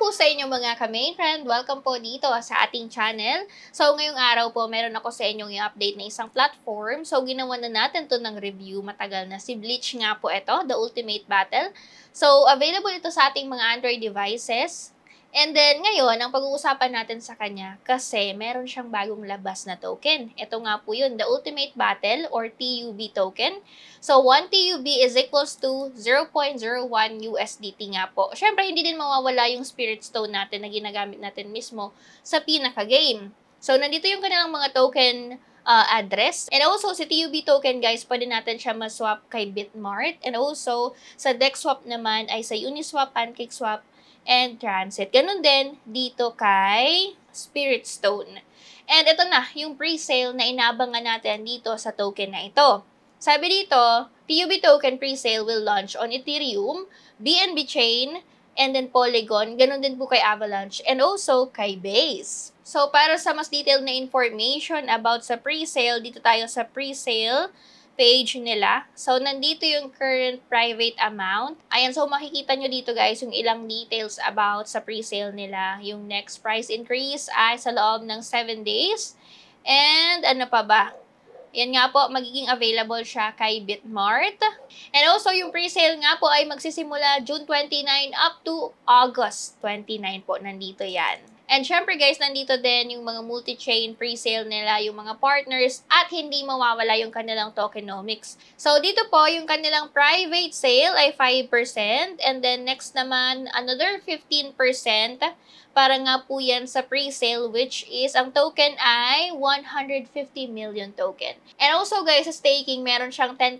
po sa inyo mga ka-main friend. Welcome po dito sa ating channel. So ngayong araw po, meron ako sa inyong i-update na isang platform. So ginawa na natin to ng review matagal na. Si Bleach nga po ito, The Ultimate Battle. So available ito sa ating mga Android devices. And then, ngayon, ang pag-uusapan natin sa kanya kasi meron siyang bagong labas na token. Ito nga po yun, the Ultimate Battle or TUB token. So, 1 TUB is equals to 0.01 USDT nga po. Siyempre, hindi din mawawala yung Spirit Stone natin na ginagamit natin mismo sa pinaka-game. So, nandito yung kanilang mga token uh, address. And also, si TUB token, guys, pwede natin siya maswap kay Bitmart. And also, sa DexSwap naman ay sa Uniswap, PancakeSwap, and transit. Ganun din dito kay Spirit Stone. And ito na, yung pre-sale na inabangan natin dito sa token na ito. Sabi dito, PUB token pre-sale will launch on Ethereum, BNB chain, and then Polygon. Ganun din po kay Avalanche and also kay Base. So para sa mas detailed na information about sa pre-sale, dito tayo sa pre-sale page nila. So, nandito yung current private amount. Ayan, so makikita nyo dito guys yung ilang details about sa pre-sale nila. Yung next price increase ay sa loob ng 7 days. And ano pa ba? Yan nga po, magiging available siya kay Bitmart. And also, yung pre-sale nga po ay magsisimula June 29 up to August 29 po. Nandito yan. And syempre guys, nandito din yung mga multi-chain pre-sale nila, yung mga partners, at hindi mawawala yung kanilang tokenomics. So dito po, yung kanilang private sale ay 5%, and then next naman, another 15%, para nga po yan sa pre-sale which is ang token ay 150 million token. And also guys, sa staking meron siyang 10%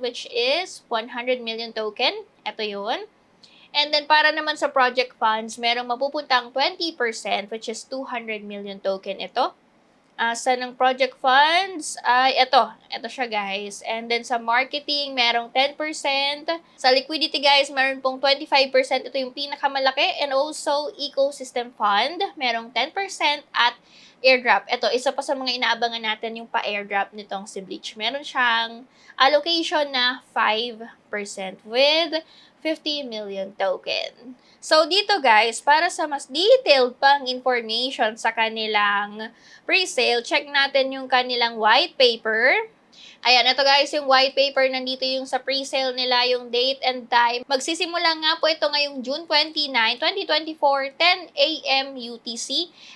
which is 100 million token. Ito yun. And then para naman sa project funds, merong mapupunta ang 20% which is 200 million token ito. Uh, sa ng project funds ay uh, ito, ito siya guys. And then sa marketing, merong 10%. Sa liquidity guys, meron pong 25%. Ito yung pinakamalaki. And also, ecosystem fund, merong 10% at airdrop. Ito, isa pa sa mga inaabangan natin yung pa-airdrop nitong si Bleach. Meron siyang allocation na 5% with 50 million token. So, dito guys, para sa mas detailed pang information sa kanilang pre-sale, check natin yung kanilang white paper. Ayan, ito guys, yung white paper, nandito yung sa pre-sale nila, yung date and time. Magsisimula nga po ito ngayong June 29, 2024, 10 a.m. UTC.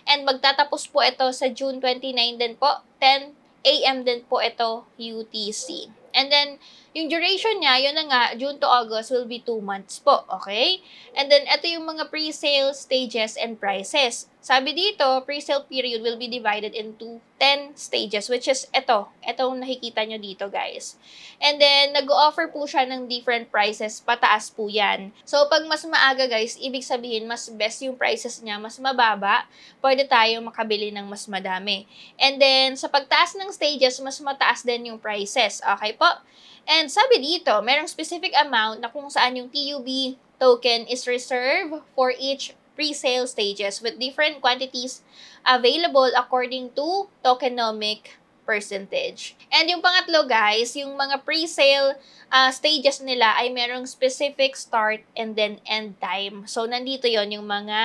And magtatapos po ito sa June 29 din po, 10 a.m. din po ito UTC. And then, yung duration niya, yun na nga, June to August will be 2 months po, okay? And then, ito yung mga pre-sale stages and prices. Sabi dito, pre-sale period will be divided into 10 stages, which is ito. Itong nakikita nyo dito, guys. And then, nag-offer po siya ng different prices. Pataas po yan. So, pag mas maaga, guys, ibig sabihin, mas best yung prices niya, mas mababa, pwede tayo makabili ng mas madami. And then, sa pagtaas ng stages, mas mataas din yung prices. Okay po? And sabi dito, merong specific amount na kung saan yung TUB token is reserved for each pre-sale stages with different quantities available according to tokenomic percentage. And yung pangatlo guys, yung mga pre-sale uh, stages nila ay merong specific start and then end time. So nandito yon yung mga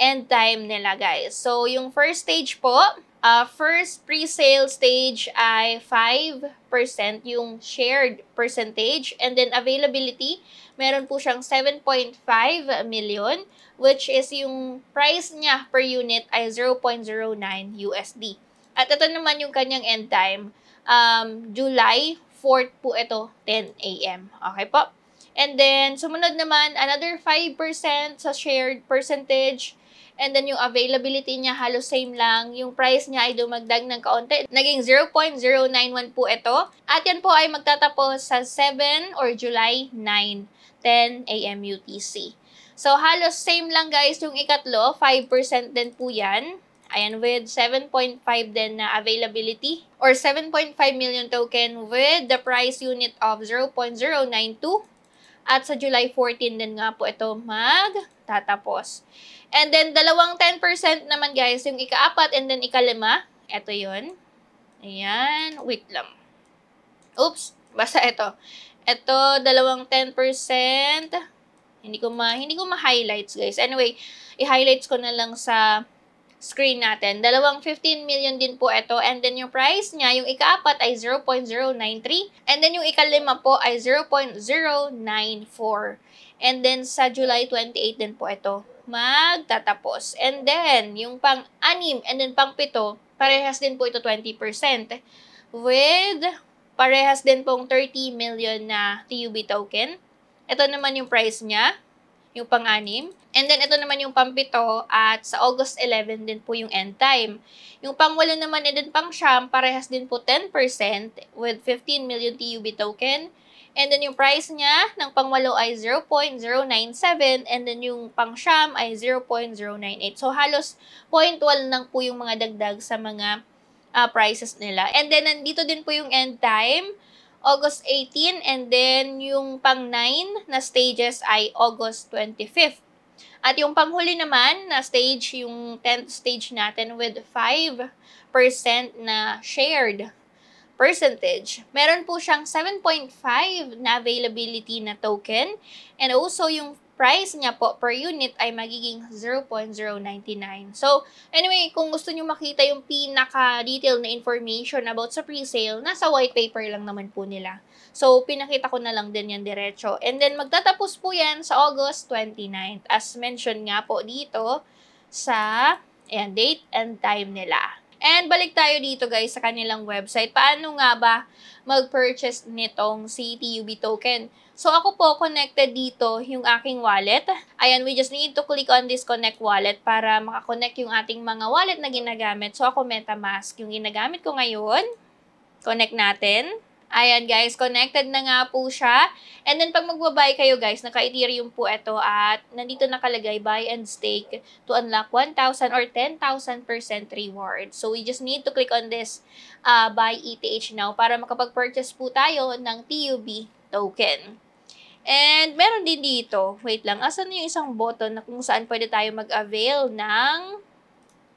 end time nila guys. So yung first stage po, Uh, first pre-sale stage ay 5% yung shared percentage. And then availability, meron po siyang 7.5 million, which is yung price niya per unit ay 0.09 USD. At ito naman yung kanyang end time. Um, July 4th po ito, 10 a.m. Okay po? And then, sumunod naman, another 5% sa shared percentage And then yung availability niya halos same lang. Yung price niya ay dumagdag ng kaunti. Naging 0.091 po ito. At yan po ay magtatapos sa 7 or July 9, 10 a.m. UTC. So halos same lang guys yung ikatlo. 5% din po yan. Ayan, with 7.5 din na availability or 7.5 million token with the price unit of 0.092 at sa July 14 din nga po ito magtatapos. And then, dalawang 10% naman guys, yung ikaapat and then ikalima. Ito yun. Ayan. Wait lang. Oops. Basta ito. Ito, dalawang 10%. Hindi ko ma hindi ko ma-highlights, guys. Anyway, i-highlights ko na lang sa screen natin. Dalawang 15 million din po ito. And then yung price niya, yung ikaapat ay 0.093. And then yung ikalima po ay 0.094. And then sa July 28 din po ito magtatapos. And then, yung pang-anim and then pang-pito, parehas din po ito 20% with parehas din pong 30 million na TUB token. Ito naman yung price niya, yung pang-anim. And then, ito naman yung pampito at sa August 11 din po yung end time. Yung pang-walo naman and then pang-siyam, parehas din po 10% with 15 million TUB token And then yung price niya ng pangwalo ay 0.097 and then yung pangsyam ay 0.098. So halos 0.12 lang po yung mga dagdag sa mga uh, prices nila. And then nandito din po yung end time. August 18 and then yung pang 9 na stages ay August 25 At yung panghuli naman na stage, yung 10th stage natin with 5% na shared percentage, meron po siyang 7.5 na availability na token and also yung price niya po per unit ay magiging 0.099. So, anyway, kung gusto niyo makita yung pinaka-detail na information about sa pre-sale, nasa white paper lang naman po nila. So, pinakita ko na lang din yan diretso. And then, magtatapos po yan sa August 29th. As mentioned nga po dito sa ayan, date and time nila. And balik tayo dito guys sa kanilang website. Paano nga ba mag-purchase nitong CTUB token? So ako po connected dito yung aking wallet. Ayan, we just need to click on this connect wallet para makakonect yung ating mga wallet na ginagamit. So ako MetaMask yung ginagamit ko ngayon. Connect natin. Ayan guys, connected na nga po siya. And then pag magbabay kayo guys, naka-ethereum po ito at nandito nakalagay buy and stake to unlock 1,000 or 10,000% reward. So we just need to click on this uh, buy ETH now para makapag-purchase po tayo ng TUB token. And meron din dito, wait lang, asan yung isang button na kung saan pwede tayo mag-avail ng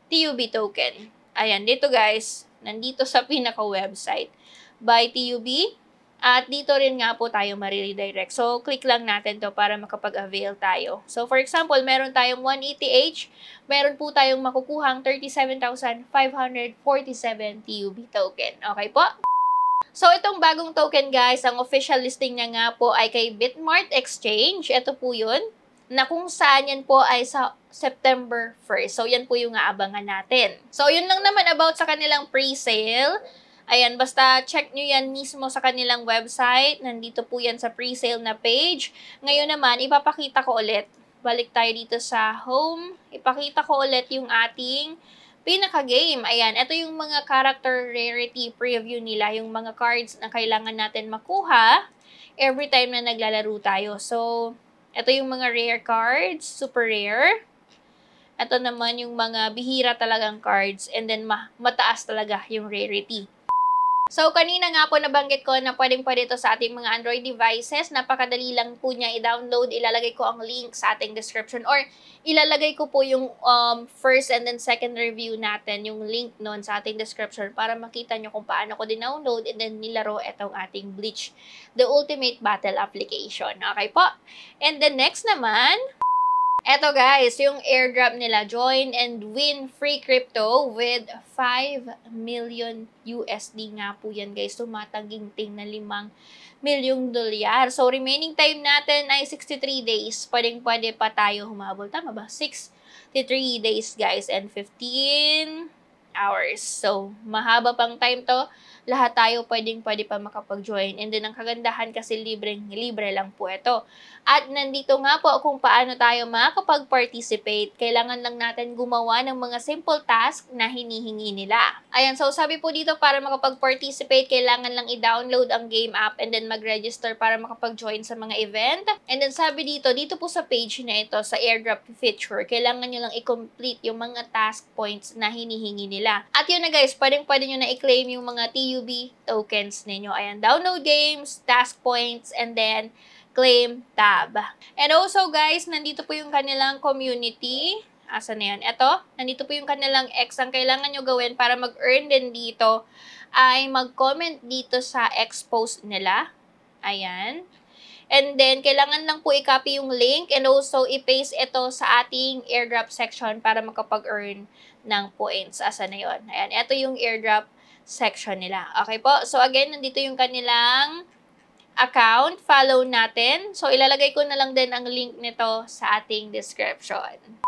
TUB token? Ayan, dito guys, nandito sa pinaka-website by TUB. At dito rin nga po tayo mariredirect. So, click lang natin to para makapag-avail tayo. So, for example, meron tayong 180H, meron po tayong makukuhang 37,547 TUB token. Okay po? So, itong bagong token guys, ang official listing niya nga po ay kay Bitmart Exchange. Ito po yun, na kung saan yan po ay sa September 1 So, yan po yung aabangan natin. So, yun lang naman about sa kanilang pre-sale. Ayan, basta check nyo yan mismo sa kanilang website. Nandito po yan sa pre-sale na page. Ngayon naman, ipapakita ko ulit. Balik tayo dito sa home. Ipakita ko ulit yung ating pinaka-game. Ayan, ito yung mga character rarity preview nila. Yung mga cards na kailangan natin makuha every time na naglalaro tayo. So, ito yung mga rare cards, super rare. Ito naman yung mga bihira talagang cards and then ma mataas talaga yung rarity. So, kanina nga po nabanggit ko na pwedeng pwede ito sa ating mga Android devices. Napakadali lang po niya i-download. Ilalagay ko ang link sa ating description or ilalagay ko po yung um, first and then second review natin, yung link noon sa ating description para makita niyo kung paano ko din-download and then nilaro itong ating Bleach, the Ultimate Battle application. Okay po? And then next naman, Eto guys, yung airdrop nila, join and win free crypto with 5 million USD nga po yan guys. Tumatanging-ting na 5 milyong dolyar. So remaining time natin ay 63 days. Pwedeng-pwede pa tayo humabol. Tama ba? 63 days guys and 15 hours. So mahaba pang time to lahat tayo pwedeng pwede pa makapag-join. And then ang kagandahan kasi libreng libre lang po ito. At nandito nga po kung paano tayo makakapag-participate. Kailangan lang natin gumawa ng mga simple task na hinihingi nila. Ayan, so sabi po dito para makapag-participate, kailangan lang i-download ang game app and then mag-register para makapag-join sa mga event. And then sabi dito, dito po sa page na ito, sa airdrop feature, kailangan nyo lang i-complete yung mga task points na hinihingi nila. At yun na guys, pwedeng pwede nyo na i-claim yung mga TU PUB tokens ninyo. Ayan, download games, task points, and then claim tab. And also guys, nandito po yung kanilang community. Asa na yan? Ito, nandito po yung kanilang X. Ang kailangan nyo gawin para mag-earn din dito ay mag-comment dito sa X post nila. Ayan. And then, kailangan lang po i-copy yung link and also i-paste ito sa ating airdrop section para makapag-earn ng points. Asa na yun? Ayan, ito yung airdrop section nila. Okay po? So again, nandito yung kanilang account. Follow natin. So ilalagay ko na lang din ang link nito sa ating description.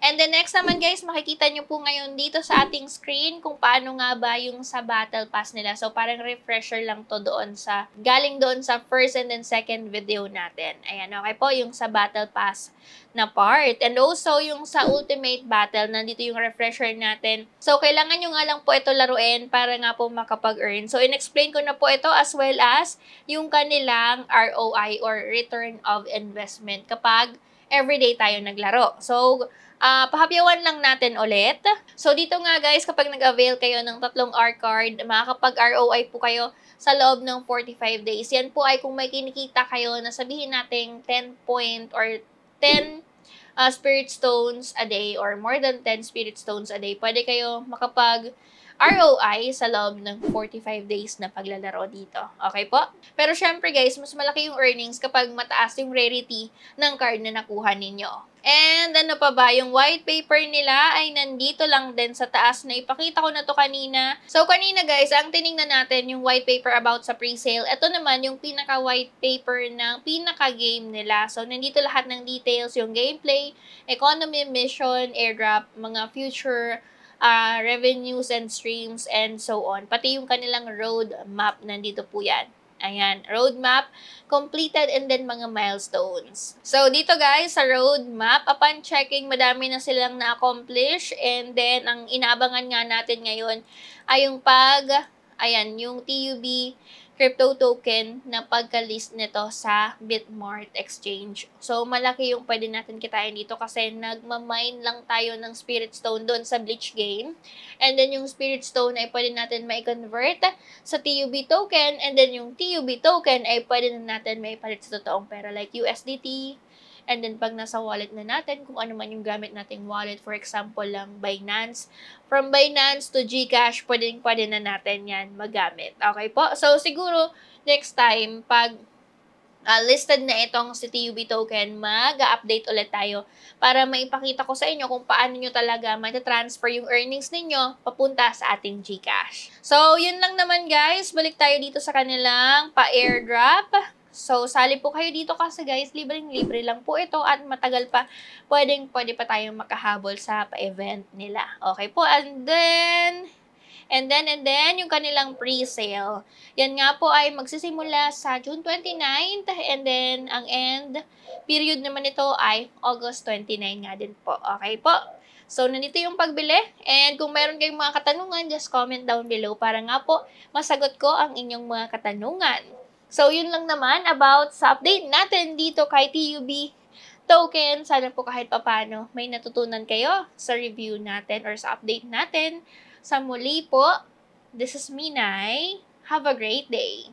And then next naman guys, makikita nyo po ngayon dito sa ating screen kung paano nga ba yung sa battle pass nila. So parang refresher lang to doon sa, galing doon sa first and then second video natin. Ayan, okay po, yung sa battle pass na part. And also yung sa ultimate battle, nandito yung refresher natin. So kailangan nyo nga lang po ito laruin para nga po makapag-earn. So in-explain ko na po ito as well as yung kanilang ROI or return of investment kapag everyday tayo naglaro. So, Uh, ah, pahapyawan lang natin ulit. So, dito nga guys, kapag nag-avail kayo ng tatlong R card, makakapag ROI po kayo sa loob ng 45 days. Yan po ay kung may kinikita kayo na sabihin natin 10 point or 10 uh, ah, spirit stones a day or more than 10 spirit stones a day, pwede kayo makapag ROI sa loob ng 45 days na paglalaro dito. Okay po? Pero syempre guys, mas malaki yung earnings kapag mataas yung rarity ng card na nakuha ninyo. And ano pa ba, yung white paper nila ay nandito lang din sa taas na ipakita ko na to kanina. So kanina guys, ang tiningnan natin yung white paper about sa pre-sale. Ito naman yung pinaka white paper ng pinaka game nila. So nandito lahat ng details, yung gameplay, economy, mission, airdrop, mga future uh, revenues and streams and so on. Pati yung kanilang road map, nandito po yan. Ayan, roadmap, completed, and then mga milestones. So, dito guys, sa roadmap, upon checking, madami na silang na-accomplish. And then, ang inaabangan nga natin ngayon ay yung pag, ayan, yung TUB crypto token na pagka-list nito sa Bitmart Exchange. So, malaki yung pwede natin kitain dito kasi nagmamine lang tayo ng Spirit Stone doon sa Bleach game. And then, yung Spirit Stone ay pwede natin mai-convert sa TUB token. And then, yung TUB token ay pwede na natin maipalit sa totoong pera like USDT, And then pag nasa wallet na natin, kung ano man yung gamit nating wallet, for example lang Binance, from Binance to GCash, pwedeng pwede na natin yan magamit. Okay po? So siguro next time pag uh, listed na itong si TUB token, mag-update ulit tayo para maipakita ko sa inyo kung paano nyo talaga matatransfer yung earnings ninyo papunta sa ating GCash. So, yun lang naman guys. Balik tayo dito sa kanilang pa-airdrop. So, sali po kayo dito kasi guys, libreng-libre lang po ito at matagal pa, pwedeng pwede pa tayong makahabol sa pa event nila. Okay po, and then, And then, and then, yung kanilang pre-sale. Yan nga po ay magsisimula sa June 29 and then ang end period naman nito ay August 29 nga din po. Okay po? So, nandito yung pagbili. And kung meron kayong mga katanungan, just comment down below para nga po masagot ko ang inyong mga katanungan. So, yun lang naman about sa update natin dito kay TUB token. Sana po kahit papano may natutunan kayo sa review natin or sa update natin. Sa muli po, this is Minay. Have a great day!